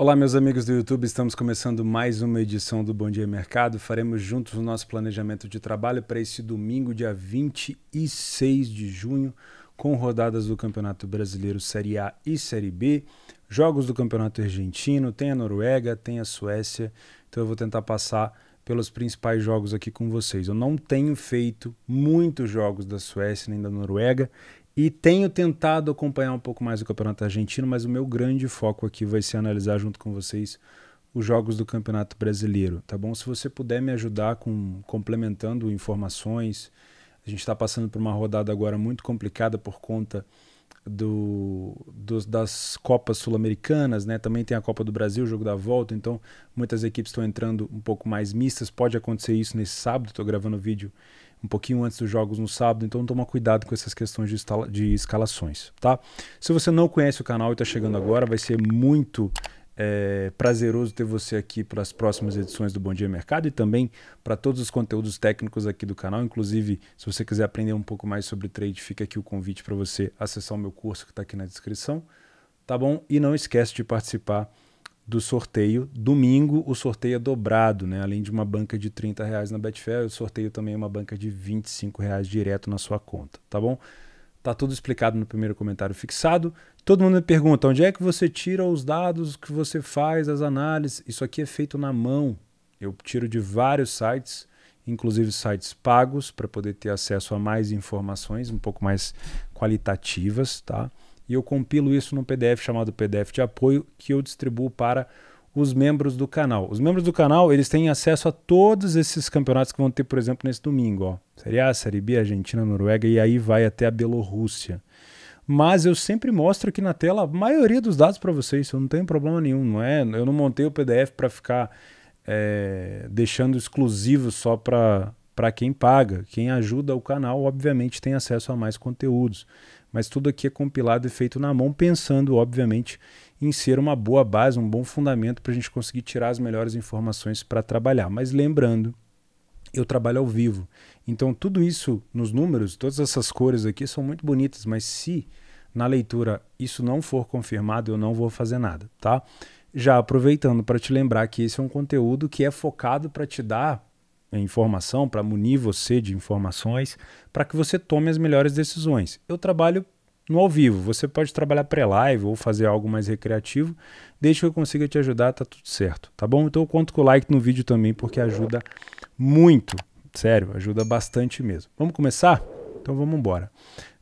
Olá, meus amigos do YouTube, estamos começando mais uma edição do Bom Dia Mercado. Faremos juntos o nosso planejamento de trabalho para esse domingo, dia 26 de junho, com rodadas do Campeonato Brasileiro Série A e Série B, jogos do Campeonato Argentino, tem a Noruega, tem a Suécia. Então eu vou tentar passar pelos principais jogos aqui com vocês. Eu não tenho feito muitos jogos da Suécia nem da Noruega, e tenho tentado acompanhar um pouco mais o Campeonato Argentino, mas o meu grande foco aqui vai ser analisar junto com vocês os jogos do Campeonato Brasileiro, tá bom? Se você puder me ajudar com complementando informações, a gente está passando por uma rodada agora muito complicada por conta do, do, das Copas Sul-Americanas, né? Também tem a Copa do Brasil, o jogo da volta, então muitas equipes estão entrando um pouco mais mistas. Pode acontecer isso nesse sábado, estou gravando vídeo um pouquinho antes dos jogos no sábado, então toma cuidado com essas questões de, de escalações, tá? Se você não conhece o canal e está chegando agora, vai ser muito é prazeroso ter você aqui para as próximas edições do Bom Dia Mercado e também para todos os conteúdos técnicos aqui do canal. Inclusive, se você quiser aprender um pouco mais sobre trade, fica aqui o convite para você acessar o meu curso que está aqui na descrição. Tá bom? E não esquece de participar do sorteio. Domingo, o sorteio é dobrado, né? Além de uma banca de 30 reais na Betfair, o sorteio também é uma banca de 25 reais direto na sua conta, tá bom? Tá tudo explicado no primeiro comentário fixado. Todo mundo me pergunta onde é que você tira os dados que você faz, as análises. Isso aqui é feito na mão. Eu tiro de vários sites, inclusive sites pagos, para poder ter acesso a mais informações, um pouco mais qualitativas, tá? e eu compilo isso num PDF chamado PDF de apoio que eu distribuo para os membros do canal. Os membros do canal, eles têm acesso a todos esses campeonatos que vão ter, por exemplo, nesse domingo, ó. Série A, Série B, Argentina, Noruega e aí vai até a Bielorrússia. Mas eu sempre mostro aqui na tela a maioria dos dados para vocês, eu não tenho problema nenhum, não é? Eu não montei o PDF para ficar é, deixando exclusivo só para quem paga. Quem ajuda o canal, obviamente, tem acesso a mais conteúdos mas tudo aqui é compilado e feito na mão, pensando, obviamente, em ser uma boa base, um bom fundamento para a gente conseguir tirar as melhores informações para trabalhar. Mas lembrando, eu trabalho ao vivo. Então, tudo isso nos números, todas essas cores aqui são muito bonitas, mas se na leitura isso não for confirmado, eu não vou fazer nada, tá? Já aproveitando para te lembrar que esse é um conteúdo que é focado para te dar informação, para munir você de informações, para que você tome as melhores decisões. Eu trabalho no ao vivo, você pode trabalhar pré-live ou fazer algo mais recreativo, desde que eu consiga te ajudar, tá tudo certo, tá bom? Então eu conto com o like no vídeo também, porque ajuda muito, sério, ajuda bastante mesmo. Vamos começar? Então vamos embora.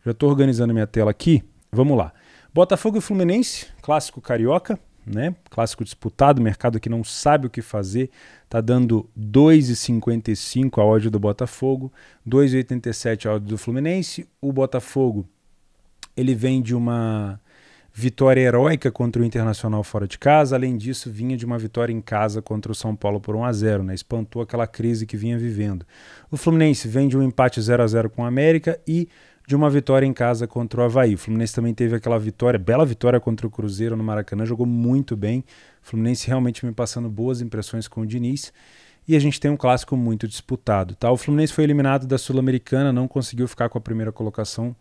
Já estou organizando minha tela aqui, vamos lá. Botafogo e Fluminense, clássico carioca, né? Clássico disputado, mercado que não sabe o que fazer, tá dando 2,55 a ódio do Botafogo, 2,87 a ódio do Fluminense. O Botafogo, ele vem de uma vitória heróica contra o Internacional fora de casa, além disso, vinha de uma vitória em casa contra o São Paulo por 1 a 0, né? Espantou aquela crise que vinha vivendo. O Fluminense vem de um empate 0 a 0 com o América e de uma vitória em casa contra o Havaí. O Fluminense também teve aquela vitória, bela vitória contra o Cruzeiro no Maracanã, jogou muito bem. O Fluminense realmente me passando boas impressões com o Diniz. E a gente tem um clássico muito disputado, tá? O Fluminense foi eliminado da Sul-Americana, não conseguiu ficar com a primeira colocação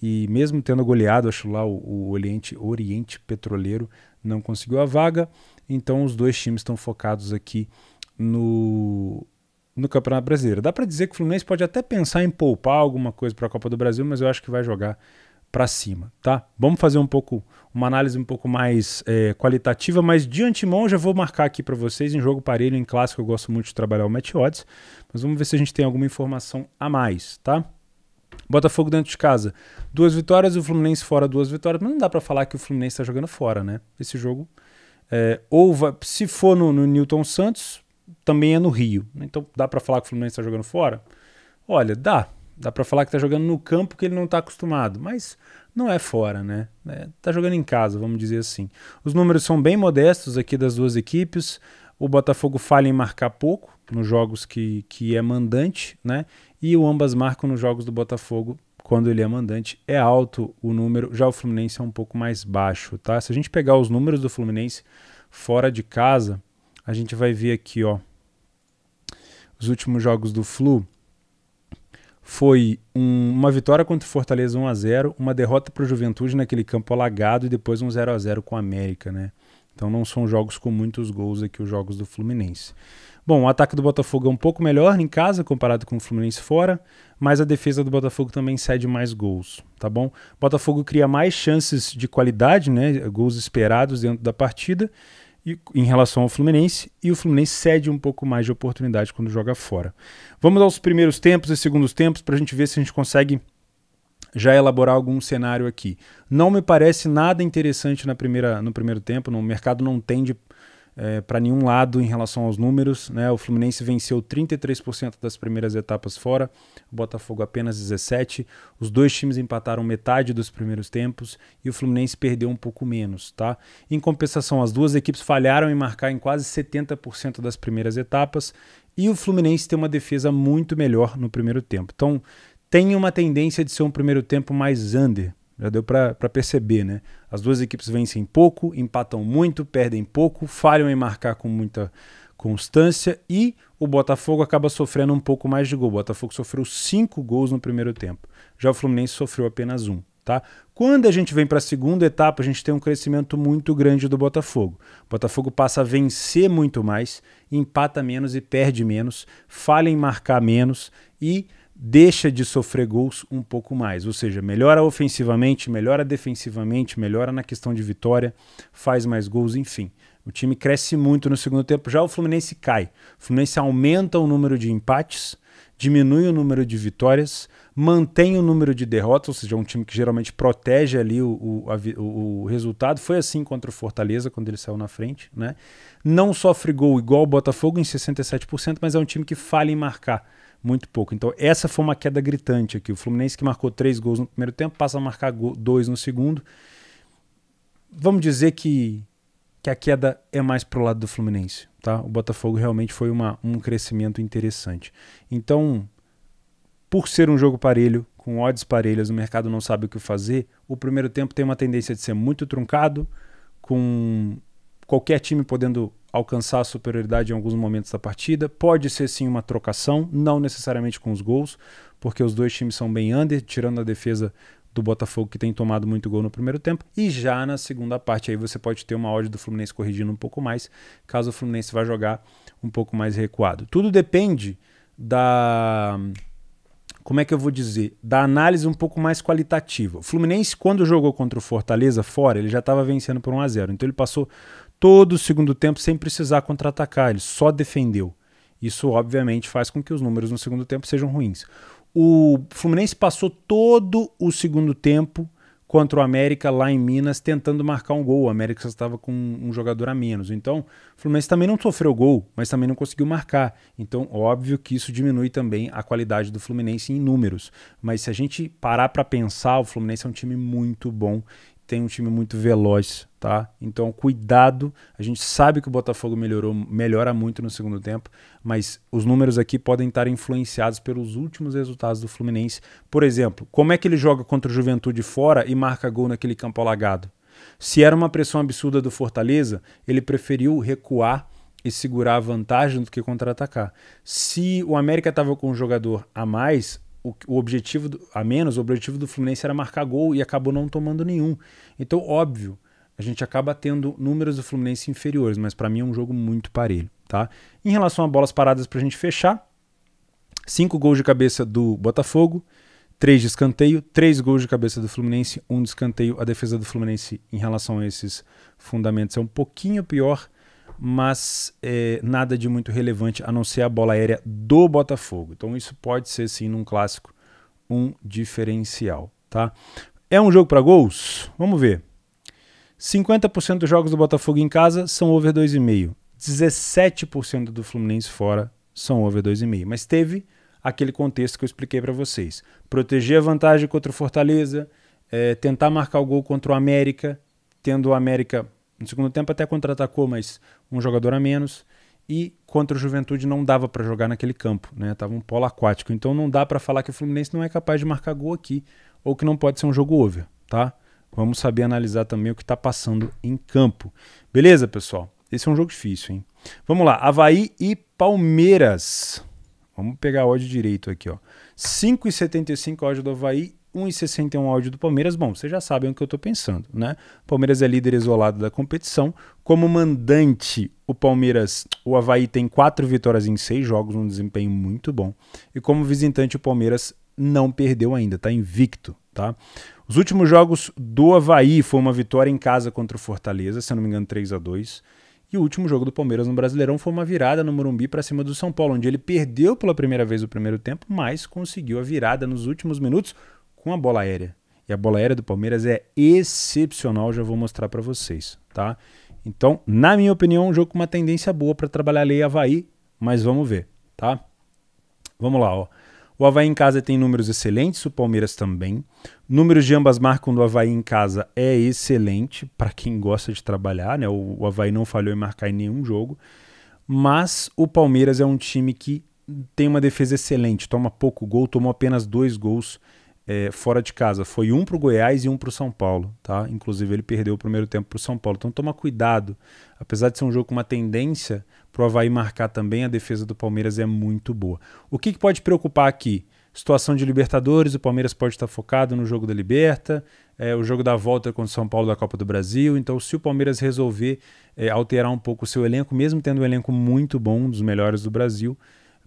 e mesmo tendo goleado, acho lá o, o Oriente, Oriente Petroleiro não conseguiu a vaga. Então os dois times estão focados aqui no no Campeonato Brasileiro. Dá para dizer que o Fluminense pode até pensar em poupar alguma coisa para a Copa do Brasil, mas eu acho que vai jogar para cima, tá? Vamos fazer um pouco uma análise um pouco mais é, qualitativa, mas de antemão eu já vou marcar aqui para vocês em jogo parelho, em clássico eu gosto muito de trabalhar o match odds, mas vamos ver se a gente tem alguma informação a mais, tá? Botafogo dentro de casa, duas vitórias, o Fluminense fora duas vitórias, mas não dá para falar que o Fluminense está jogando fora, né? Esse jogo é, ou vai, se for no, no Newton Santos, também é no Rio. Né? Então dá para falar que o Fluminense está jogando fora? Olha, dá. Dá para falar que está jogando no campo que ele não está acostumado, mas não é fora, né? Está é, jogando em casa, vamos dizer assim. Os números são bem modestos aqui das duas equipes. O Botafogo falha em marcar pouco nos jogos que, que é mandante, né? E o ambas marcam nos jogos do Botafogo quando ele é mandante. É alto o número, já o Fluminense é um pouco mais baixo, tá? Se a gente pegar os números do Fluminense fora de casa, a gente vai ver aqui, ó, os últimos jogos do Flu foi um, uma vitória contra o Fortaleza 1 a 0, uma derrota para o Juventude naquele campo alagado e depois um 0 a 0 com o América, né? Então não são jogos com muitos gols aqui os jogos do Fluminense. Bom, o ataque do Botafogo é um pouco melhor em casa comparado com o Fluminense fora, mas a defesa do Botafogo também cede mais gols, tá bom? Botafogo cria mais chances de qualidade, né? Gols esperados dentro da partida, e, em relação ao Fluminense e o Fluminense cede um pouco mais de oportunidade quando joga fora. Vamos aos primeiros tempos e segundos tempos para a gente ver se a gente consegue já elaborar algum cenário aqui. Não me parece nada interessante na primeira, no primeiro tempo, no mercado não tende é, para nenhum lado em relação aos números. Né? O Fluminense venceu 33% das primeiras etapas fora, o Botafogo apenas 17%. Os dois times empataram metade dos primeiros tempos e o Fluminense perdeu um pouco menos. Tá? Em compensação, as duas equipes falharam em marcar em quase 70% das primeiras etapas e o Fluminense tem uma defesa muito melhor no primeiro tempo. Então, tem uma tendência de ser um primeiro tempo mais under. Já deu para perceber, né? As duas equipes vencem pouco, empatam muito, perdem pouco, falham em marcar com muita constância e o Botafogo acaba sofrendo um pouco mais de gol. O Botafogo sofreu cinco gols no primeiro tempo. Já o Fluminense sofreu apenas um. Tá? Quando a gente vem para a segunda etapa, a gente tem um crescimento muito grande do Botafogo. O Botafogo passa a vencer muito mais, empata menos e perde menos, falha em marcar menos e deixa de sofrer gols um pouco mais. Ou seja, melhora ofensivamente, melhora defensivamente, melhora na questão de vitória, faz mais gols, enfim. O time cresce muito no segundo tempo. Já o Fluminense cai. O Fluminense aumenta o número de empates, diminui o número de vitórias, mantém o número de derrotas, ou seja, é um time que geralmente protege ali o, o, a, o, resultado. Foi assim contra o Fortaleza, quando ele saiu na frente. Né? Não sofre gol igual o Botafogo em 67%, mas é um time que falha em marcar muito pouco. Então, essa foi uma queda gritante aqui. O Fluminense que marcou três gols no primeiro tempo passa a marcar dois no segundo. Vamos dizer que, que a queda é mais pro lado do Fluminense. Tá? O Botafogo realmente foi uma, um crescimento interessante. Então, por ser um jogo parelho, com odds parelhas, o mercado não sabe o que fazer. O primeiro tempo tem uma tendência de ser muito truncado, com qualquer time podendo alcançar a superioridade em alguns momentos da partida. Pode ser sim uma trocação, não necessariamente com os gols, porque os dois times são bem under, tirando a defesa do Botafogo que tem tomado muito gol no primeiro tempo. E já na segunda parte aí você pode ter uma odd do Fluminense corrigindo um pouco mais, caso o Fluminense vá jogar um pouco mais recuado. Tudo depende da como é que eu vou dizer, da análise um pouco mais qualitativa. O Fluminense quando jogou contra o Fortaleza fora, ele já estava vencendo por 1 a 0. Então ele passou todo o segundo tempo sem precisar contra-atacar, ele só defendeu. Isso, obviamente, faz com que os números no segundo tempo sejam ruins. O Fluminense passou todo o segundo tempo contra o América lá em Minas tentando marcar um gol. O América estava com um jogador a menos. Então, o Fluminense também não sofreu gol, mas também não conseguiu marcar. Então, óbvio que isso diminui também a qualidade do Fluminense em números. Mas se a gente parar para pensar, o Fluminense é um time muito bom tem um time muito veloz, tá? Então, cuidado. A gente sabe que o Botafogo melhorou, melhora muito no segundo tempo, mas os números aqui podem estar influenciados pelos últimos resultados do Fluminense. Por exemplo, como é que ele joga contra o Juventude fora e marca gol naquele campo alagado? Se era uma pressão absurda do Fortaleza, ele preferiu recuar e segurar a vantagem do que contra-atacar. Se o América estava com um jogador a mais, o, o objetivo do, a menos, o objetivo do Fluminense era marcar gol e acabou não tomando nenhum. Então, óbvio, a gente acaba tendo números do Fluminense inferiores, mas para mim é um jogo muito parelho, tá? Em relação a bolas paradas para a gente fechar, cinco gols de cabeça do Botafogo, três de escanteio, três gols de cabeça do Fluminense, um de escanteio. A defesa do Fluminense em relação a esses fundamentos é um pouquinho pior, mas é, nada de muito relevante a não ser a bola aérea do Botafogo. Então isso pode ser sim num clássico um diferencial, tá? É um jogo para gols? Vamos ver. 50% dos jogos do Botafogo em casa são over 2,5. 17% do Fluminense fora são over 2,5. Mas teve aquele contexto que eu expliquei para vocês. Proteger a vantagem contra o Fortaleza, é, tentar marcar o gol contra o América, tendo o América no segundo tempo até contra-atacou, mas um jogador a menos. E contra o Juventude não dava para jogar naquele campo, né? Tava um polo aquático. Então não dá para falar que o Fluminense não é capaz de marcar gol aqui ou que não pode ser um jogo over, tá? Vamos saber analisar também o que está passando em campo. Beleza, pessoal? Esse é um jogo difícil, hein? Vamos lá, Havaí e Palmeiras. Vamos pegar ódio direito aqui, ó. 5,75 a ódio do Havaí 1,61 áudio do Palmeiras. Bom, vocês já sabem o que eu estou pensando, né? O Palmeiras é líder isolado da competição. Como mandante, o Palmeiras, o Havaí tem quatro vitórias em seis jogos, um desempenho muito bom. E como visitante, o Palmeiras não perdeu ainda, está invicto, tá? Os últimos jogos do Havaí foi uma vitória em casa contra o Fortaleza, se eu não me engano, 3 a 2 e o último jogo do Palmeiras no Brasileirão foi uma virada no Morumbi para cima do São Paulo, onde ele perdeu pela primeira vez o primeiro tempo, mas conseguiu a virada nos últimos minutos com a bola aérea. E a bola aérea do Palmeiras é excepcional, já vou mostrar para vocês, tá? Então, na minha opinião, um jogo com uma tendência boa para trabalhar lei Havaí, mas vamos ver, tá? Vamos lá, ó. O Havaí em casa tem números excelentes, o Palmeiras também. Números de ambas marcam do Havaí em casa é excelente para quem gosta de trabalhar, né? O, o Havaí não falhou em marcar em nenhum jogo. Mas o Palmeiras é um time que tem uma defesa excelente, toma pouco gol, tomou apenas dois gols é, fora de casa. Foi um para o Goiás e um para o São Paulo, tá? Inclusive ele perdeu o primeiro tempo para o São Paulo. Então toma cuidado. Apesar de ser um jogo com uma tendência para o Havaí marcar também, a defesa do Palmeiras é muito boa. O que, que pode preocupar aqui? Situação de Libertadores, o Palmeiras pode estar focado no jogo da Liberta, é, o jogo da volta contra o São Paulo da Copa do Brasil. Então, se o Palmeiras resolver é, alterar um pouco o seu elenco, mesmo tendo um elenco muito bom, um dos melhores do Brasil,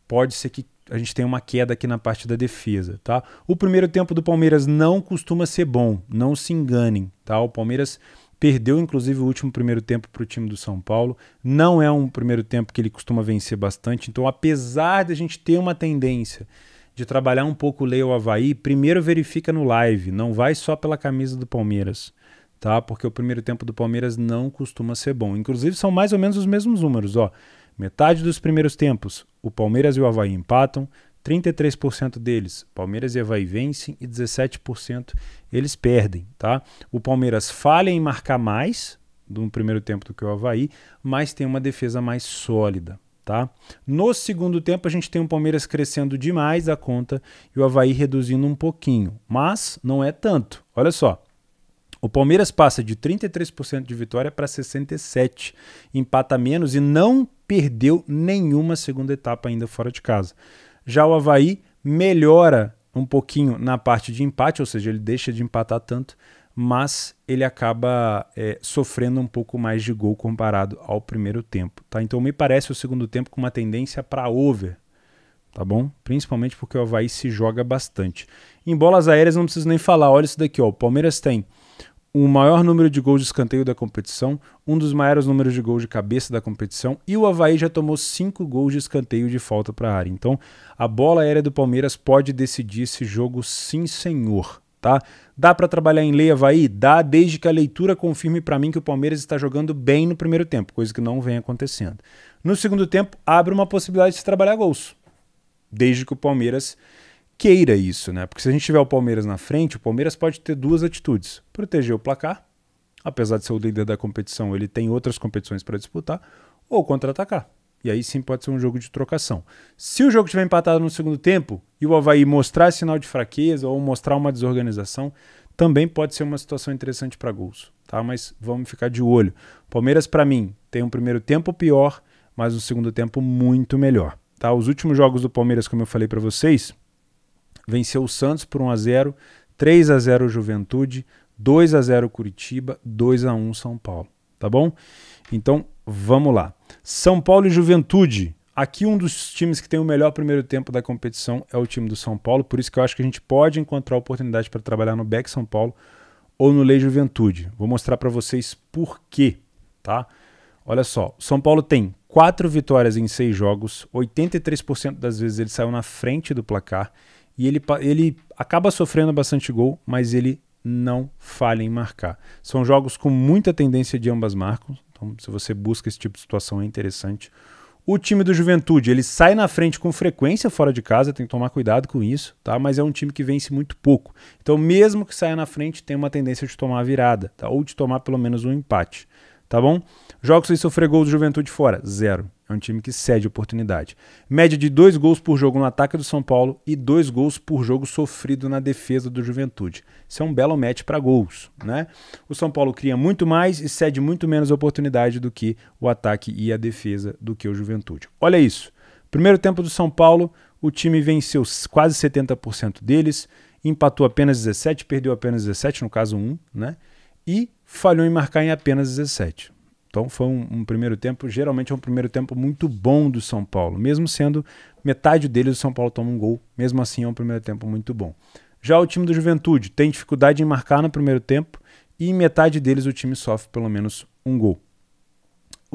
pode ser que a gente tem uma queda aqui na parte da defesa, tá? O primeiro tempo do Palmeiras não costuma ser bom, não se enganem, tá? O Palmeiras perdeu inclusive o último primeiro tempo para o time do São Paulo. Não é um primeiro tempo que ele costuma vencer bastante. Então, apesar de a gente ter uma tendência de trabalhar um pouco o Leio Havaí, primeiro verifica no live, não vai só pela camisa do Palmeiras, tá? Porque o primeiro tempo do Palmeiras não costuma ser bom. Inclusive são mais ou menos os mesmos números, ó. Metade dos primeiros tempos, o Palmeiras e o Havaí empatam, 33% deles, Palmeiras e Havaí vencem e 17% eles perdem, tá? O Palmeiras falha em marcar mais no primeiro tempo do que o Havaí, mas tem uma defesa mais sólida, tá? No segundo tempo a gente tem o Palmeiras crescendo demais a conta e o Havaí reduzindo um pouquinho, mas não é tanto. Olha só, o Palmeiras passa de 33% de vitória para 67, empata menos e não perdeu nenhuma segunda etapa ainda fora de casa. Já o Havaí melhora um pouquinho na parte de empate, ou seja, ele deixa de empatar tanto, mas ele acaba é, sofrendo um pouco mais de gol comparado ao primeiro tempo. Tá? Então me parece o segundo tempo com uma tendência para over. Tá bom? Principalmente porque o Havaí se joga bastante. Em bolas aéreas não preciso nem falar. Olha isso daqui, ó. O Palmeiras tem o maior número de gols de escanteio da competição, um dos maiores números de gols de cabeça da competição, e o Havaí já tomou cinco gols de escanteio de falta para a área. Então, a bola aérea do Palmeiras pode decidir esse jogo, sim, senhor. Tá? Dá para trabalhar em lei Havaí? Dá, desde que a leitura confirme para mim que o Palmeiras está jogando bem no primeiro tempo, coisa que não vem acontecendo. No segundo tempo, abre uma possibilidade de se trabalhar gols, desde que o Palmeiras queira isso, né? Porque se a gente tiver o Palmeiras na frente, o Palmeiras pode ter duas atitudes: proteger o placar, apesar de ser o líder da competição, ele tem outras competições para disputar, ou contra-atacar. E aí sim pode ser um jogo de trocação. Se o jogo estiver empatado no segundo tempo e o Havaí mostrar sinal de fraqueza ou mostrar uma desorganização, também pode ser uma situação interessante para gols, tá? Mas vamos ficar de olho. Palmeiras, para mim, tem um primeiro tempo pior, mas um segundo tempo muito melhor, tá? Os últimos jogos do Palmeiras, como eu falei para vocês, venceu o Santos por 1 a 0, 3 a 0 Juventude, 2 a 0 Curitiba, 2 a 1 São Paulo, tá bom? Então, vamos lá. São Paulo e Juventude. Aqui um dos times que tem o melhor primeiro tempo da competição é o time do São Paulo, por isso que eu acho que a gente pode encontrar oportunidade para trabalhar no Beck São Paulo ou no Lei Juventude. Vou mostrar para vocês por quê, tá? Olha só, o São Paulo tem quatro vitórias em seis jogos, 83% das vezes ele saiu na frente do placar e ele, ele acaba sofrendo bastante gol, mas ele não falha em marcar. São jogos com muita tendência de ambas marcas. Então, se você busca esse tipo de situação, é interessante. O time do Juventude, ele sai na frente com frequência fora de casa, tem que tomar cuidado com isso, tá? Mas é um time que vence muito pouco. Então, mesmo que saia na frente, tem uma tendência de tomar a virada, tá? Ou de tomar pelo menos um empate, tá bom? Jogos sem sofrer gol do Juventude fora, zero. É um time que cede oportunidade. Média de dois gols por jogo no ataque do São Paulo e dois gols por jogo sofrido na defesa do Juventude. Isso é um belo match para gols, né? O São Paulo cria muito mais e cede muito menos oportunidade do que o ataque e a defesa do que o Juventude. Olha isso. Primeiro tempo do São Paulo, o time venceu quase 70% deles, empatou apenas 17, perdeu apenas 17, no caso 1, né? E falhou em marcar em apenas 17. Então foi um, um, primeiro tempo, geralmente é um primeiro tempo muito bom do São Paulo. Mesmo sendo metade deles o São Paulo toma um gol. Mesmo assim é um primeiro tempo muito bom. Já o time do Juventude tem dificuldade em marcar no primeiro tempo e metade deles o time sofre pelo menos um gol.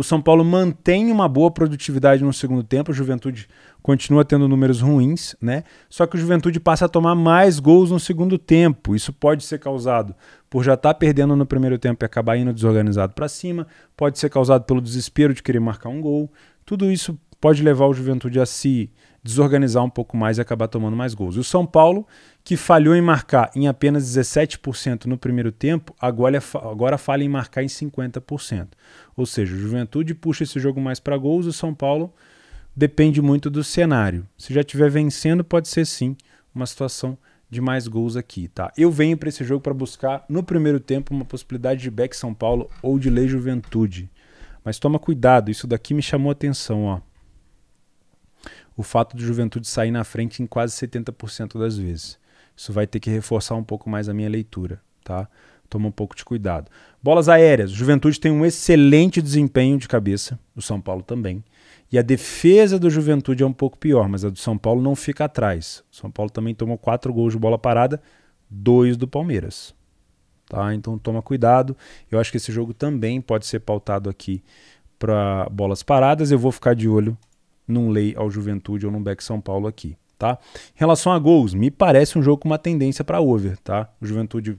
O São Paulo mantém uma boa produtividade no segundo tempo. A Juventude continua tendo números ruins, né? Só que o Juventude passa a tomar mais gols no segundo tempo. Isso pode ser causado por já estar tá perdendo no primeiro tempo e acabar indo desorganizado para cima. Pode ser causado pelo desespero de querer marcar um gol. Tudo isso pode levar o Juventude a se desorganizar um pouco mais e acabar tomando mais gols. E o São Paulo, que falhou em marcar em apenas 17% no primeiro tempo, agora, é agora falha em marcar em 50%. Ou seja, o Juventude puxa esse jogo mais para gols, o São Paulo depende muito do cenário. Se já estiver vencendo, pode ser sim uma situação de mais gols aqui, tá? Eu venho para esse jogo para buscar no primeiro tempo uma possibilidade de back São Paulo ou de lei Juventude. Mas toma cuidado, isso daqui me chamou atenção, ó o fato de juventude sair na frente em quase 70% das vezes. Isso vai ter que reforçar um pouco mais a minha leitura, tá? Toma um pouco de cuidado. Bolas aéreas. Juventude tem um excelente desempenho de cabeça, o São Paulo também. E a defesa do Juventude é um pouco pior, mas a do São Paulo não fica atrás. O São Paulo também tomou quatro gols de bola parada, dois do Palmeiras. Tá? Então toma cuidado. Eu acho que esse jogo também pode ser pautado aqui para bolas paradas. Eu vou ficar de olho num Lei ao Juventude ou num Beck São Paulo aqui, tá? Em relação a gols, me parece um jogo com uma tendência para over, tá? O Juventude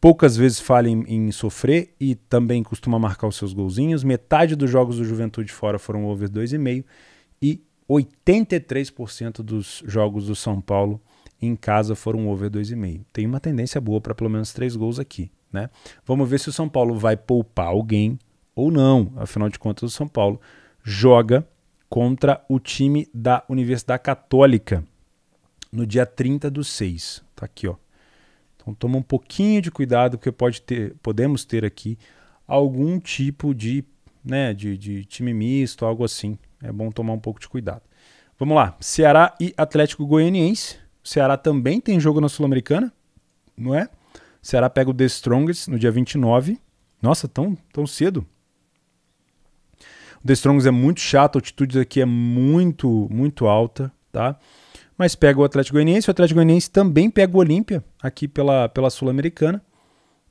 poucas vezes falha em, em, sofrer e também costuma marcar os seus golzinhos. Metade dos jogos do Juventude fora foram over 2,5 e 83% dos jogos do São Paulo em casa foram over 2,5. Tem uma tendência boa para pelo menos 3 gols aqui, né? Vamos ver se o São Paulo vai poupar alguém ou não. Afinal de contas, o São Paulo joga contra o time da Universidade Católica no dia 30 do 6. Tá aqui, ó. Então toma um pouquinho de cuidado porque pode ter, podemos ter aqui algum tipo de, né, de, de time misto, algo assim. É bom tomar um pouco de cuidado. Vamos lá, Ceará e Atlético Goianiense. Ceará também tem jogo na Sul-Americana, não é? Ceará pega o The Strongest no dia 29. Nossa, tão, tão cedo? O The Strongs é muito chato, a altitude aqui é muito, muito alta, tá? Mas pega o Atlético Goianiense, o Atlético Goianiense também pega o Olímpia aqui pela, pela Sul-Americana.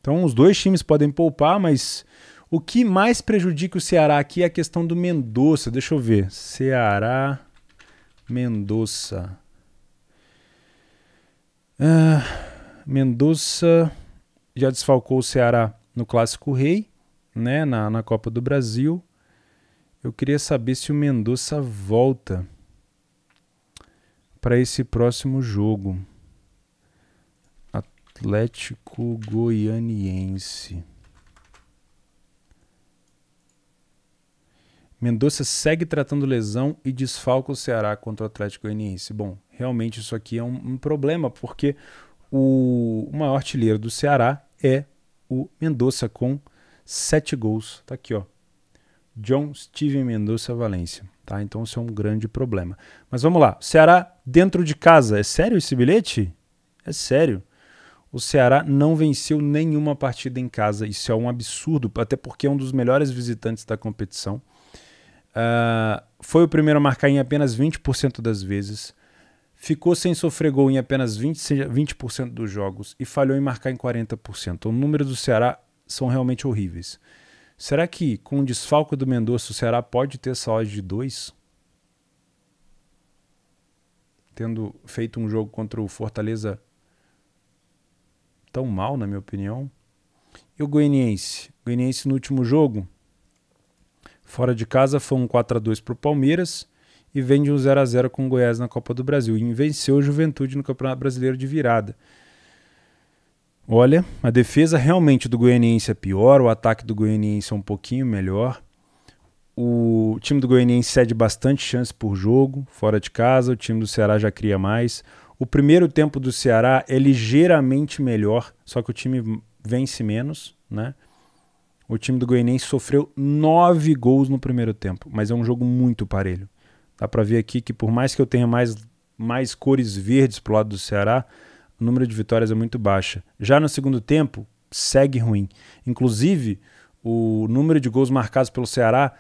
Então os dois times podem poupar, mas o que mais prejudica o Ceará aqui é a questão do Mendonça. Deixa eu ver. Ceará, Mendonça. Ah, Mendonça já desfalcou o Ceará no Clássico Rei, né, na, na Copa do Brasil. Eu queria saber se o Mendonça volta para esse próximo jogo. Atlético Goianiense. Mendonça segue tratando lesão e desfalca o Ceará contra o Atlético Goianiense. Bom, realmente isso aqui é um, um problema, porque o, o, maior artilheiro do Ceará é o Mendonça com sete gols. Tá aqui, ó. John Steven Mendonça Valência. Tá? Então isso é um grande problema. Mas vamos lá. Ceará dentro de casa. É sério esse bilhete? É sério. O Ceará não venceu nenhuma partida em casa. Isso é um absurdo, até porque é um dos melhores visitantes da competição. Uh, foi o primeiro a marcar em apenas 20% das vezes. Ficou sem sofrer gol em apenas 20%, 20 dos jogos e falhou em marcar em 40%. O número do Ceará são realmente horríveis. Será que com o desfalco do Mendonça o Ceará pode ter essa de 2? Tendo feito um jogo contra o Fortaleza tão mal, na minha opinião. E o Goianiense? O Goianiense no último jogo, fora de casa, foi um 4 a 2 para o Palmeiras e vende um 0 a 0 com o Goiás na Copa do Brasil. E venceu o Juventude no Campeonato Brasileiro de virada. Olha, a defesa realmente do Goianiense é pior, o ataque do Goianiense é um pouquinho melhor. O time do Goianiense cede bastante chance por jogo, fora de casa, o time do Ceará já cria mais. O primeiro tempo do Ceará é ligeiramente melhor, só que o time vence menos, né? O time do Goianiense sofreu nove gols no primeiro tempo, mas é um jogo muito parelho. Dá para ver aqui que por mais que eu tenha mais, mais cores verdes pro lado do Ceará, o número de vitórias é muito baixa. Já no segundo tempo, segue ruim. Inclusive, o número de gols marcados pelo Ceará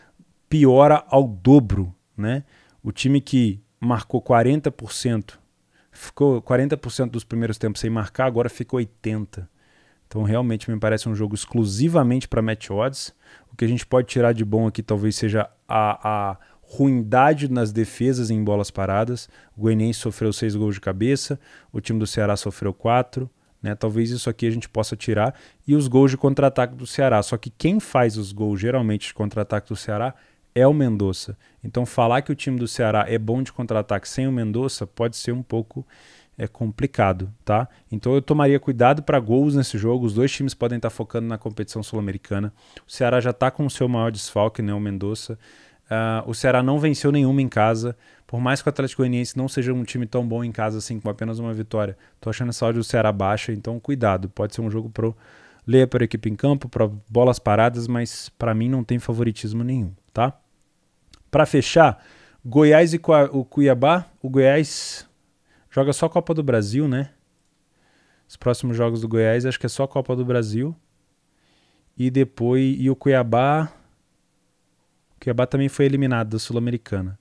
piora ao dobro, né? O time que marcou 40%, ficou 40% dos primeiros tempos sem marcar, agora ficou 80. Então realmente me parece um jogo exclusivamente para match odds. O que a gente pode tirar de bom aqui talvez seja a, a ruindade nas defesas em bolas paradas. O Goianiense sofreu seis gols de cabeça, o time do Ceará sofreu quatro. Né? Talvez isso aqui a gente possa tirar. E os gols de contra-ataque do Ceará. Só que quem faz os gols geralmente de contra-ataque do Ceará é o Mendonça. Então falar que o time do Ceará é bom de contra-ataque sem o Mendonça pode ser um pouco é complicado, tá? Então eu tomaria cuidado para gols nesse jogo. Os dois times podem estar tá focando na competição sul-americana. O Ceará já está com o seu maior desfalque, né, o Mendonça. Uh, o Ceará não venceu nenhuma em casa. Por mais que o Atlético Goianiense não seja um time tão bom em casa assim, com apenas uma vitória, tô achando essa ódio do Ceará baixa, então cuidado. Pode ser um jogo pro Leia para equipe em campo, para bolas paradas, mas para mim não tem favoritismo nenhum, tá? Para fechar, Goiás e o Cuiabá. O Goiás joga só Copa do Brasil, né? Os próximos jogos do Goiás acho que é só Copa do Brasil. E depois e o Cuiabá Cuiabá também foi eliminado da Sul-Americana.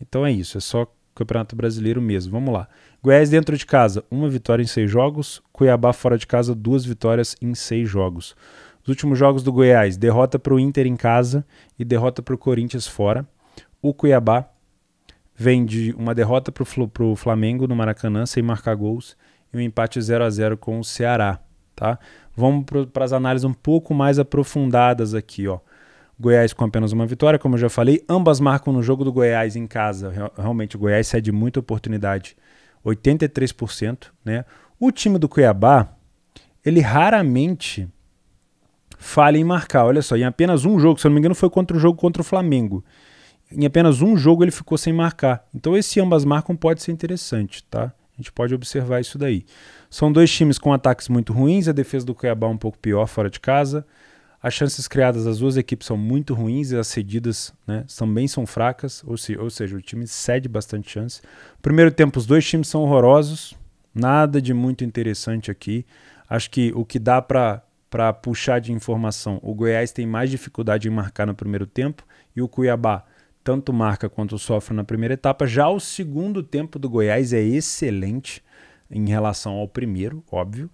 Então é isso, é só Campeonato Brasileiro mesmo. Vamos lá. Goiás dentro de casa, uma vitória em seis jogos. Cuiabá fora de casa, duas vitórias em seis jogos. Os últimos jogos do Goiás: derrota para o Inter em casa e derrota para o Corinthians fora. O Cuiabá vem de uma derrota para o Flamengo no Maracanã sem marcar gols e um empate 0 a 0 com o Ceará. Tá? Vamos para as análises um pouco mais aprofundadas aqui. Ó. Goiás com apenas uma vitória, como eu já falei. Ambas marcam no jogo do Goiás em casa. Realmente, o Goiás cede muita oportunidade, 83%. Né? O time do Cuiabá, ele raramente falha em marcar. Olha só, em apenas um jogo, se eu não me engano, foi contra o jogo contra o Flamengo. Em apenas um jogo ele ficou sem marcar. Então esse ambas marcam pode ser interessante, tá? A gente pode observar isso daí. São dois times com ataques muito ruins, a defesa do Cuiabá um pouco pior fora de casa. As chances criadas das duas equipes são muito ruins e as cedidas né, também são fracas, ou, se, ou seja, o time cede bastante chance. Primeiro tempo, os dois times são horrorosos, nada de muito interessante aqui. Acho que o que dá para para puxar de informação. O Goiás tem mais dificuldade em marcar no primeiro tempo e o Cuiabá tanto marca quanto sofre na primeira etapa. Já o segundo tempo do Goiás é excelente em relação ao primeiro, óbvio,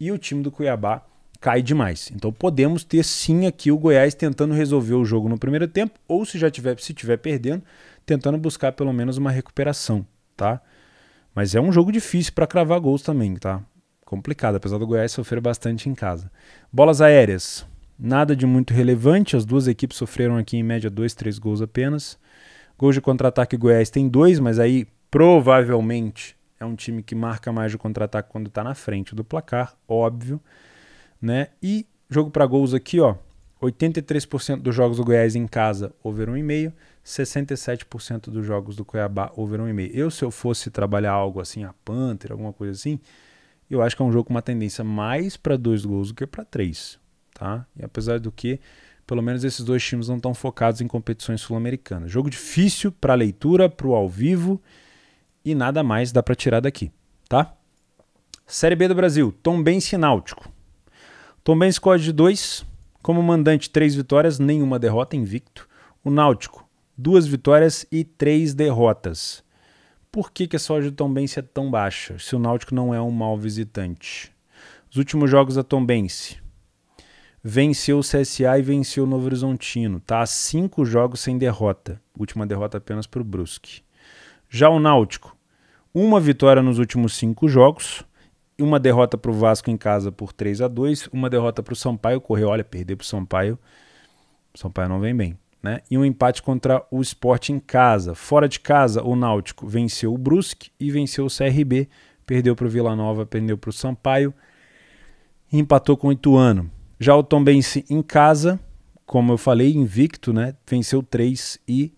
e o time do Cuiabá cai demais. Então podemos ter sim aqui o Goiás tentando resolver o jogo no primeiro tempo, ou se já tiver, se tiver perdendo, tentando buscar pelo menos uma recuperação, tá? Mas é um jogo difícil para cravar gols também, tá? Complicado, apesar do Goiás sofrer bastante em casa. Bolas aéreas. Nada de muito relevante, as duas equipes sofreram aqui em média dois, três gols apenas. Gols de contra-ataque Goiás tem dois, mas aí provavelmente é um time que marca mais de contra-ataque quando está na frente do placar, óbvio né? E jogo para gols aqui, ó. 83% dos jogos do Goiás em casa, over 1,5. 67% dos jogos do Cuiabá, over 1,5. Eu, se eu fosse trabalhar algo assim, a Panther, alguma coisa assim, eu acho que é um jogo com uma tendência mais para dois gols do que para três, tá? E apesar do que, pelo menos esses dois times não estão focados em competições sul-americanas. Jogo difícil para leitura, para o ao vivo e nada mais dá para tirar daqui, tá? Série B do Brasil, Tom Tombense Náutico. Tombense Código de 2, como mandante, três vitórias, nenhuma derrota, invicto. O Náutico, duas vitórias e três derrotas. Por que, que a soja do Tombense é tão baixa, se o Náutico não é um mau visitante? Os últimos jogos da Tombense. Venceu o CSA e venceu o Novo Horizontino. Tá a cinco jogos sem derrota. Última derrota apenas para o Brusque. Já o Náutico, uma vitória nos últimos cinco jogos, uma derrota para o Vasco em casa por 3 a 2 uma derrota para o Sampaio, correu, olha, perder para o Sampaio, Sampaio não vem bem, né? E um empate contra o Sport em casa. Fora de casa, o Náutico venceu o Brusque e venceu o CRB, perdeu para o Vila Nova, perdeu para o Sampaio e empatou com o Ituano. Já o Tombense em casa, como eu falei, invicto, né? Venceu 3 e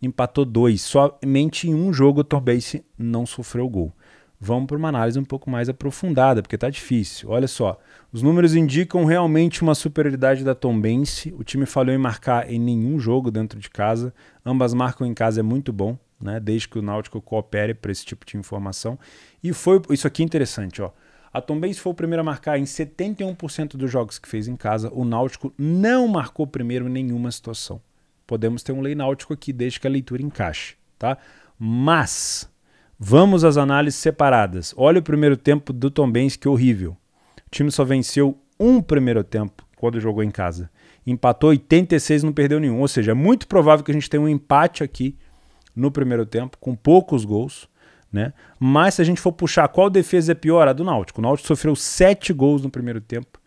empatou 2. Somente em um jogo o Tombense não sofreu gol vamos para uma análise um pouco mais aprofundada, porque está difícil. Olha só, os números indicam realmente uma superioridade da Tombense. O time falhou em marcar em nenhum jogo dentro de casa. Ambas marcam em casa é muito bom, né? Desde que o Náutico coopere para esse tipo de informação. E foi isso aqui é interessante, ó. A Tombense foi o primeiro a marcar em 71% dos jogos que fez em casa. O Náutico não marcou primeiro em nenhuma situação. Podemos ter um lei náutico aqui desde que a leitura encaixe, tá? Mas Vamos às análises separadas. Olha o primeiro tempo do Tombense, que horrível. O time só venceu um primeiro tempo quando jogou em casa. Empatou 86 não perdeu nenhum. Ou seja, é muito provável que a gente tenha um empate aqui no primeiro tempo, com poucos gols. Né? Mas se a gente for puxar qual defesa é pior, a do Náutico. O Náutico sofreu 7 gols no primeiro tempo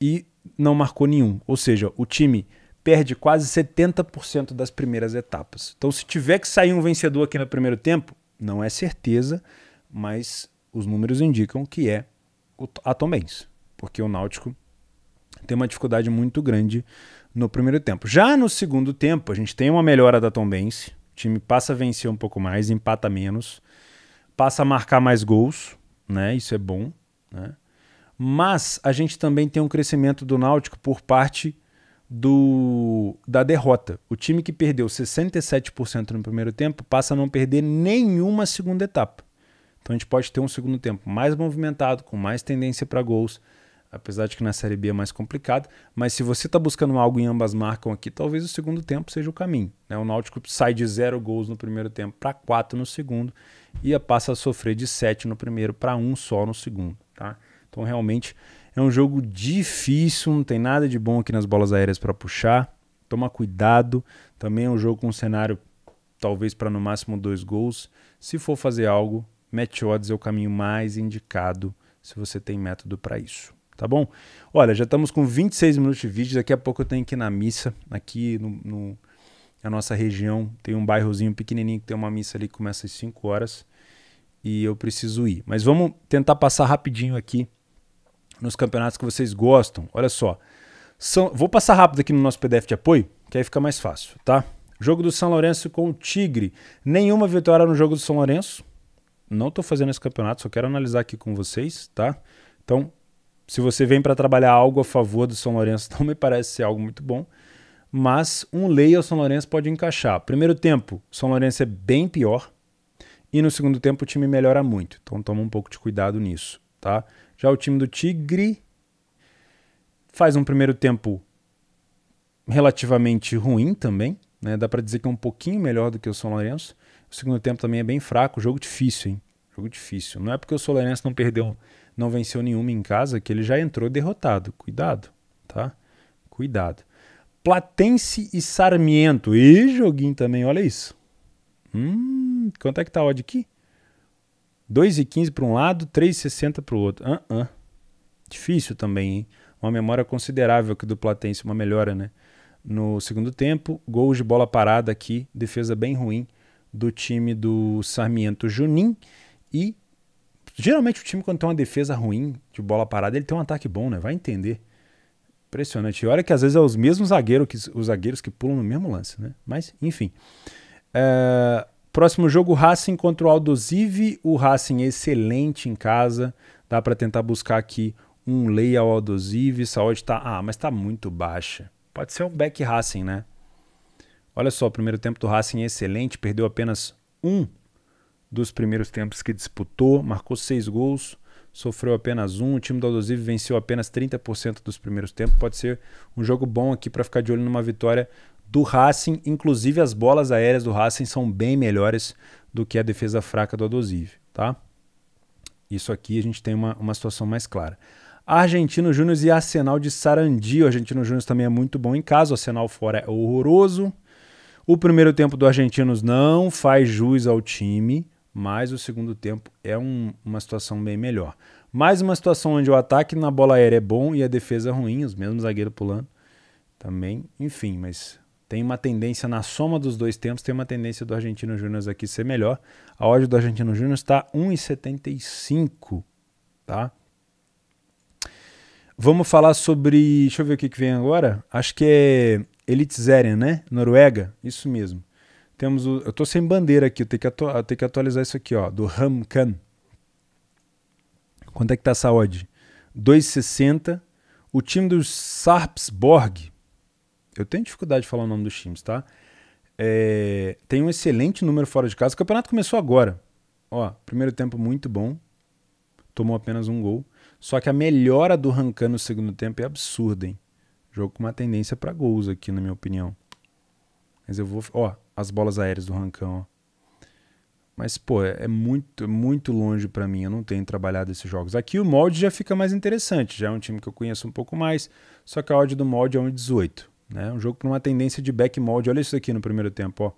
e não marcou nenhum. Ou seja, o time perde quase 70% das primeiras etapas. Então, se tiver que sair um vencedor aqui no primeiro tempo, não é certeza, mas os números indicam que é a Tombense, porque o Náutico tem uma dificuldade muito grande no primeiro tempo. Já no segundo tempo, a gente tem uma melhora da Tombense, o time passa a vencer um pouco mais, empata menos, passa a marcar mais gols, né? Isso é bom, né? Mas a gente também tem um crescimento do Náutico por parte do da derrota. O time que perdeu 67% no primeiro tempo passa a não perder nenhuma segunda etapa. Então a gente pode ter um segundo tempo mais movimentado, com mais tendência para gols, apesar de que na Série B é mais complicado. Mas se você está buscando algo em ambas marcam aqui, talvez o segundo tempo seja o caminho. Né? O Náutico sai de zero gols no primeiro tempo para quatro no segundo e passa a sofrer de sete no primeiro para um só no segundo. Tá? Então realmente é um jogo difícil, não tem nada de bom aqui nas bolas aéreas para puxar. Toma cuidado. Também é um jogo com um cenário talvez para no máximo dois gols. Se for fazer algo, match odds é o caminho mais indicado se você tem método para isso tá bom? Olha, já estamos com 26 minutos de vídeo, daqui a pouco eu tenho que ir na missa, aqui no, no, na nossa região, tem um bairrozinho pequenininho que tem uma missa ali que começa às 5 horas e eu preciso ir. Mas vamos tentar passar rapidinho aqui nos campeonatos que vocês gostam. Olha só. São, vou passar rápido aqui no nosso PDF de apoio, que aí fica mais fácil, tá? Jogo do São Lourenço com o Tigre. Nenhuma vitória no jogo do São Lourenço. Não estou fazendo esse campeonato, só quero analisar aqui com vocês, tá? Então, se você vem para trabalhar algo a favor do São Lourenço, não me parece ser algo muito bom. Mas um lei ao São Lourenço pode encaixar. Primeiro tempo, São Lourenço é bem pior. E no segundo tempo, o time melhora muito. Então, toma um pouco de cuidado nisso, tá? Já o time do Tigre faz um primeiro tempo relativamente ruim também, né? Dá para dizer que é um pouquinho melhor do que o São Lourenço. O segundo tempo também é bem fraco, jogo difícil, hein? Jogo difícil. Não é porque o São Lourenço não perdeu, não venceu nenhuma em casa que ele já entrou derrotado. Cuidado, tá? Cuidado. Platense e Sarmiento. E joguinho também, olha isso. Hum, quanto é que tá o odd aqui? 2,15 para um lado, 3,60 para o outro. Ah, uh, uh Difícil também, hein? Uma memória considerável aqui do Platense, uma melhora, né? No segundo tempo, gol de bola parada aqui, defesa bem ruim do time do Sarmiento Junim. E geralmente o time, quando tem uma defesa ruim de bola parada, ele tem um ataque bom, né? Vai entender. Impressionante. E olha que às vezes é os mesmos zagueiros que, os zagueiros que pulam no mesmo lance, né? Mas, enfim. É... Próximo jogo, Racing contra o Aldosive. O Racing excelente em casa. Dá para tentar buscar aqui um lay ao Aldosive. Essa odd tá... Ah, mas tá muito baixa. Pode ser um back Racing, né? Olha só, o primeiro tempo do Racing é excelente. Perdeu apenas um dos primeiros tempos que disputou. Marcou seis gols. Sofreu apenas um. O time do Aldosive venceu apenas 30% dos primeiros tempos. Pode ser um jogo bom aqui para ficar de olho numa vitória do Racing. Inclusive, as bolas aéreas do Racing são bem melhores do que a defesa fraca do Adosive, tá? Isso aqui a gente tem uma, uma situação mais clara. Argentino Júnior e Arsenal de Sarandi. O Argentino Júnior também é muito bom em casa, o Arsenal fora é horroroso. O primeiro tempo do Argentinos não faz jus ao time, mas o segundo tempo é um, uma situação bem melhor. Mais uma situação onde o ataque na bola aérea é bom e a defesa é ruim, os mesmos zagueiros pulando também. Enfim, mas tem uma tendência na soma dos dois tempos, tem uma tendência do Argentino Júnior aqui ser melhor. A odd do Argentino Júnior está 1,75, tá? Vamos falar sobre, deixa eu ver o que, que vem agora. Acho que é Elitserien, né? Noruega, isso mesmo. Temos o, eu tô sem bandeira aqui, eu tenho que, atu, eu tenho que atualizar isso aqui, ó, do Ramkan. Quanto é que tá essa odd? 2,60. O time do Sarpsborg eu tenho dificuldade de falar o nome dos times, tá? É, tem um excelente número fora de casa. O campeonato começou agora. Ó, primeiro tempo muito bom. Tomou apenas um gol. Só que a melhora do Rancão no segundo tempo é absurda, hein? Jogo com uma tendência para gols aqui, na minha opinião. Mas eu vou. Ó, as bolas aéreas do Rancão. ó. Mas, pô, é, é muito, muito longe para mim. Eu não tenho trabalhado esses jogos. Aqui o molde já fica mais interessante. Já é um time que eu conheço um pouco mais. Só que a odd do molde é 1,18. Né? Um jogo com uma tendência de back molde. Olha isso aqui no primeiro tempo. Ó.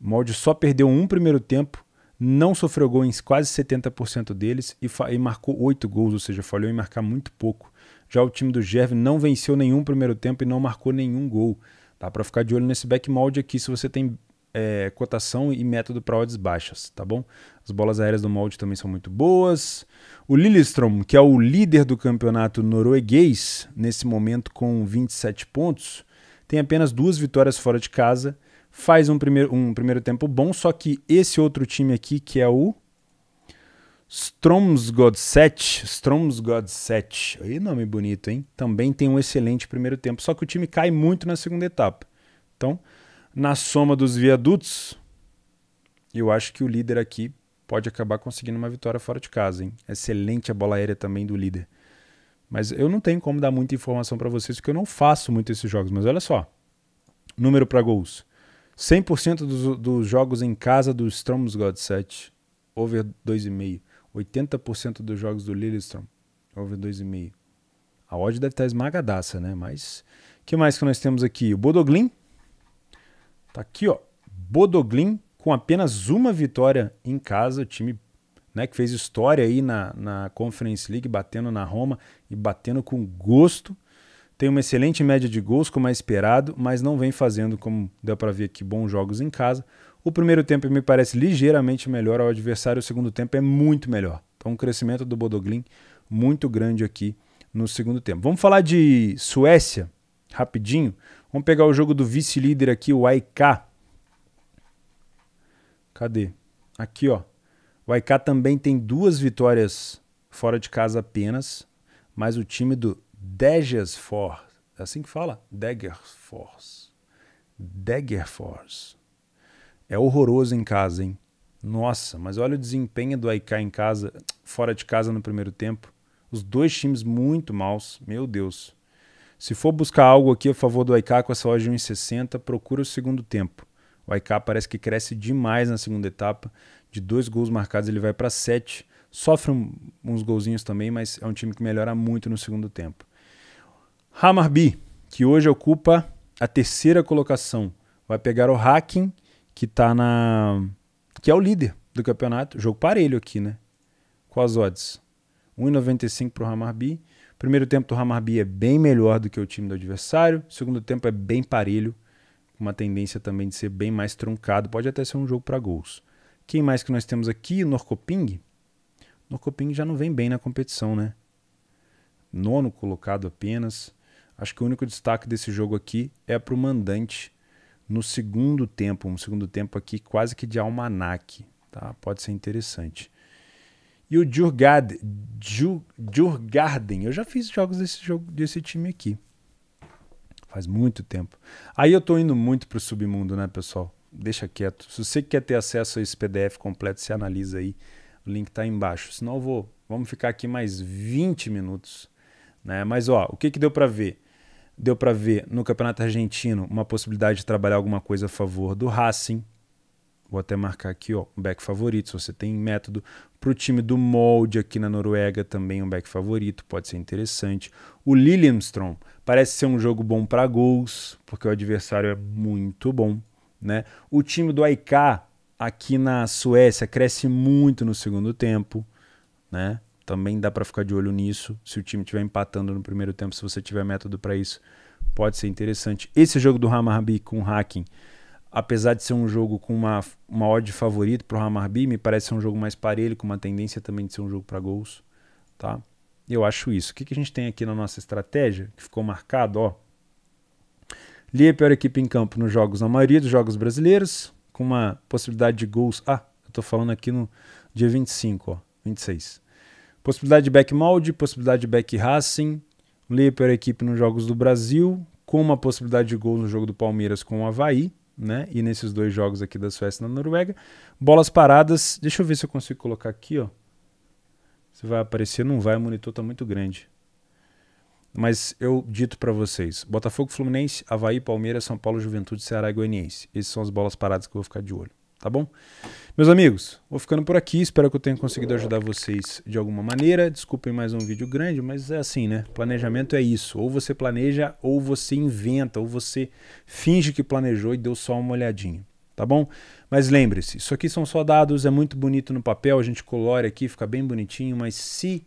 O molde só perdeu um primeiro tempo, não sofreu gol em quase 70% deles e, e marcou oito gols, ou seja, falhou em marcar muito pouco. Já o time do Gervin não venceu nenhum primeiro tempo e não marcou nenhum gol. Dá para ficar de olho nesse back molde aqui se você tem é, cotação e método para odds baixas, tá bom? As bolas aéreas do molde também são muito boas. O Lillestrom, que é o líder do campeonato norueguês, nesse momento com 27 pontos, tem apenas duas vitórias fora de casa. Faz um primeiro, um primeiro tempo bom, só que esse outro time aqui, que é o Stromsgodset, Stromsgodset, aí nome bonito, hein? Também tem um excelente primeiro tempo, só que o time cai muito na segunda etapa. Então, na soma dos viadutos, eu acho que o líder aqui pode acabar conseguindo uma vitória fora de casa. Hein? Excelente a bola aérea também do líder. Mas eu não tenho como dar muita informação para vocês, porque eu não faço muito esses jogos. Mas olha só: número para gols. 100% dos, dos jogos em casa do Strom's Godset, over 2,5. 80% dos jogos do Lillestrom, over 2,5. A odd deve estar esmagadaça, né? Mas que mais que nós temos aqui? O Bodoglin. Tá aqui, ó. Bodoglin com apenas uma vitória em casa, o time né, que fez história aí na, na Conference League, batendo na Roma e batendo com gosto. Tem uma excelente média de gols, como é esperado, mas não vem fazendo, como deu para ver aqui, bons jogos em casa. O primeiro tempo me parece ligeiramente melhor ao adversário, o segundo tempo é muito melhor. Então, um crescimento do Bodoglin muito grande aqui no segundo tempo. Vamos falar de Suécia, rapidinho. Vamos pegar o jogo do vice-líder aqui, o AIK. Cadê? Aqui, ó. O Aiká também tem duas vitórias fora de casa apenas, mas o time do Force. é assim que fala? Dagger Force. É horroroso em casa, hein? Nossa, mas olha o desempenho do Aiká em casa, fora de casa no primeiro tempo. Os dois times muito maus, meu Deus. Se for buscar algo aqui a favor do Aiká com essa loja de 1,60, procura o segundo tempo. O IK parece que cresce demais na segunda etapa. De dois gols marcados, ele vai para sete. Sofre um, uns golzinhos também, mas é um time que melhora muito no segundo tempo. Hamarby, que hoje ocupa a terceira colocação, vai pegar o Hacking, que tá na que é o líder do campeonato. Jogo parelho aqui, né? Com as odds. 1,95 para o Hamarby. Primeiro tempo do Hamarby é bem melhor do que o time do adversário. Segundo tempo é bem parelho uma tendência também de ser bem mais truncado, pode até ser um jogo para gols. Quem mais que nós temos aqui? Norcoping. Norcoping já não vem bem na competição, né? Nono colocado apenas. Acho que o único destaque desse jogo aqui é para o mandante no segundo tempo, um segundo tempo aqui quase que de almanac, tá? Pode ser interessante. E o Jurgarden. Djurgarden, eu já fiz jogos desse jogo desse time aqui. Faz muito tempo. Aí eu tô indo muito pro submundo, né, pessoal? Deixa quieto. Se você quer ter acesso a esse PDF completo, você analisa aí. O link tá aí embaixo. Senão eu vou, vamos ficar aqui mais 20 minutos, né? Mas ó, o que que deu para ver? Deu para ver no Campeonato Argentino uma possibilidade de trabalhar alguma coisa a favor do Racing. Vou até marcar aqui, ó, um back favorito. Se você tem método para o time do Molde aqui na Noruega, também um back favorito, pode ser interessante. O Lilliamstrom parece ser um jogo bom para gols, porque o adversário é muito bom, né? O time do AIK aqui na Suécia cresce muito no segundo tempo, né? Também dá para ficar de olho nisso. Se o time estiver empatando no primeiro tempo, se você tiver método para isso, pode ser interessante. Esse jogo do Hammarby com o Hacking apesar de ser um jogo com uma, uma odd favorito para o Hamarbi me parece ser um jogo mais parelho, com uma tendência também de ser um jogo para gols. Tá? Eu acho isso. O que, que a gente tem aqui na nossa estratégia, que ficou marcado? Ó. Li é a pior equipe em campo nos jogos, na maioria dos jogos brasileiros, com uma possibilidade de gols. Ah, eu estou falando aqui no dia 25, ó, 26. Possibilidade de back molde, possibilidade de back racing. Li é a pior equipe nos jogos do Brasil, com uma possibilidade de gols no jogo do Palmeiras com o Havaí né? E nesses dois jogos aqui da Suécia e da Noruega, bolas paradas. Deixa eu ver se eu consigo colocar aqui, ó. Se vai aparecer, não vai, o monitor tá muito grande. Mas eu dito para vocês, Botafogo, Fluminense, Havaí, Palmeiras, São Paulo, Juventude, Ceará e Goianiense. Essas são as bolas paradas que eu vou ficar de olho tá bom? Meus amigos, vou ficando por aqui. Espero que eu tenha conseguido ajudar vocês de alguma maneira. Desculpem mais um vídeo grande, mas é assim, né? Planejamento é isso. Ou você planeja, ou você inventa, ou você finge que planejou e deu só uma olhadinha. Tá bom? Mas lembre-se, isso aqui são só dados, é muito bonito no papel, a gente colore aqui, fica bem bonitinho, mas se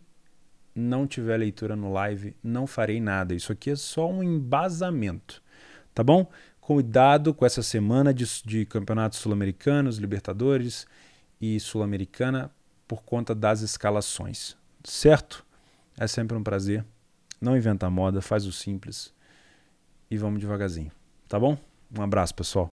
não tiver leitura no live, não farei nada. Isso aqui é só um embasamento. Tá bom? cuidado com essa semana de, de campeonatos sul-americanos, Libertadores e Sul-Americana por conta das escalações, certo? É sempre um prazer. Não inventa moda, faz o simples e vamos devagarzinho, tá bom? Um abraço, pessoal.